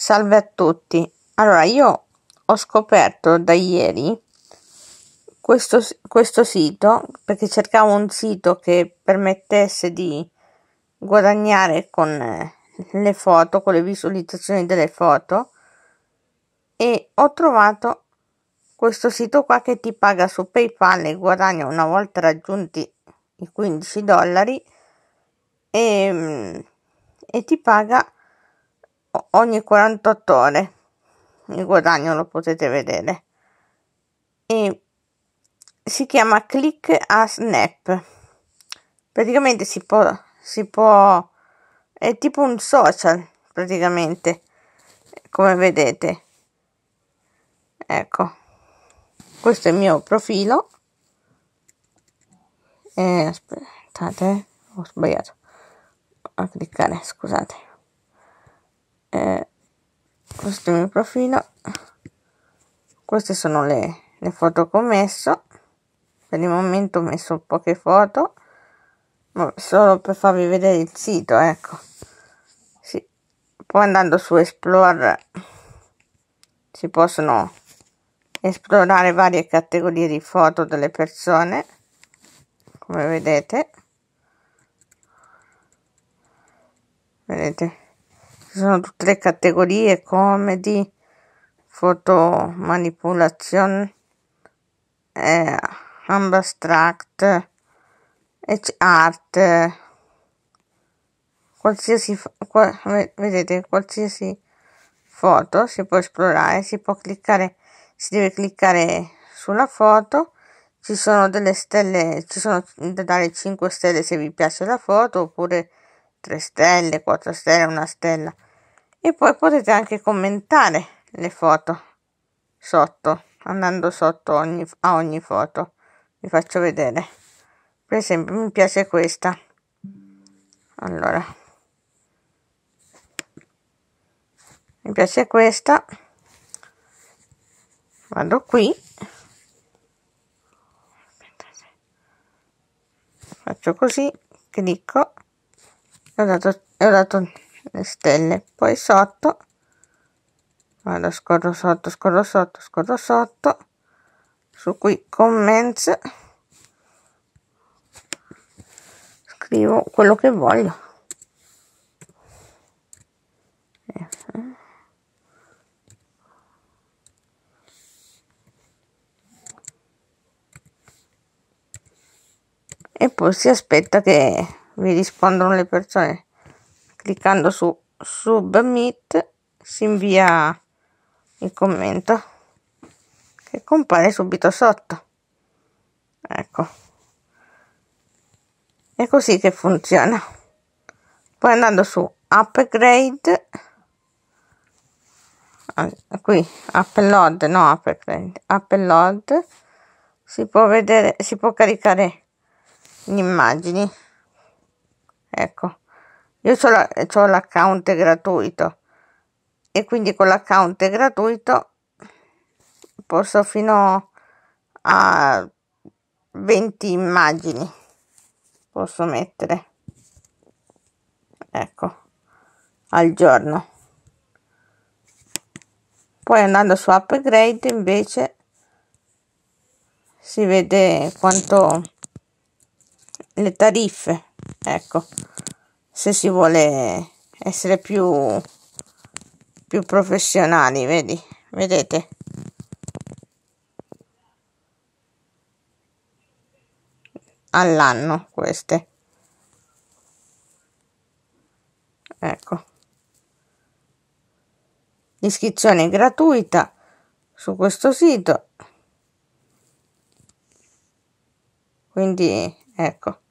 Salve a tutti. Allora, io ho scoperto da ieri questo, questo sito perché cercavo un sito che permettesse di guadagnare con eh, le foto, con le visualizzazioni delle foto e ho trovato questo sito qua che ti paga su PayPal e guadagna una volta raggiunti i 15 dollari e, mm, e ti paga ogni 48 ore il guadagno lo potete vedere e si chiama click a snap praticamente si può si può è tipo un social praticamente come vedete ecco questo è il mio profilo e aspettate ho sbagliato a cliccare scusate eh, questo è il mio profilo queste sono le, le foto che ho messo per il momento ho messo poche foto ma solo per farvi vedere il sito ecco sì. poi andando su explore si possono esplorare varie categorie di foto delle persone come vedete vedete sono tutte le categorie comedy fotomanipulazione eh, abstract eh, art qualsiasi qua, vedete qualsiasi foto si può esplorare si può cliccare si deve cliccare sulla foto ci sono delle stelle ci sono da dare 5 stelle se vi piace la foto oppure 3 stelle 4 stelle una stella e poi potete anche commentare le foto sotto andando sotto ogni, a ogni foto vi faccio vedere per esempio mi piace questa allora mi piace questa vado qui faccio così clicco ho dato, ho dato le stelle poi sotto vado scorro sotto scorro sotto scorro sotto su qui comments scrivo quello che voglio e poi si aspetta che vi rispondano le persone cliccando su submit si invia il commento che compare subito sotto ecco è così che funziona poi andando su upgrade ah, qui upload no upgrade upload si può vedere si può caricare le immagini ecco io ho l'account gratuito e quindi con l'account gratuito posso fino a 20 immagini posso mettere ecco al giorno poi andando su upgrade invece si vede quanto le tariffe ecco se si vuole essere più, più professionali, vedi? Vedete? All'anno queste. Ecco. L'iscrizione gratuita su questo sito. Quindi, ecco.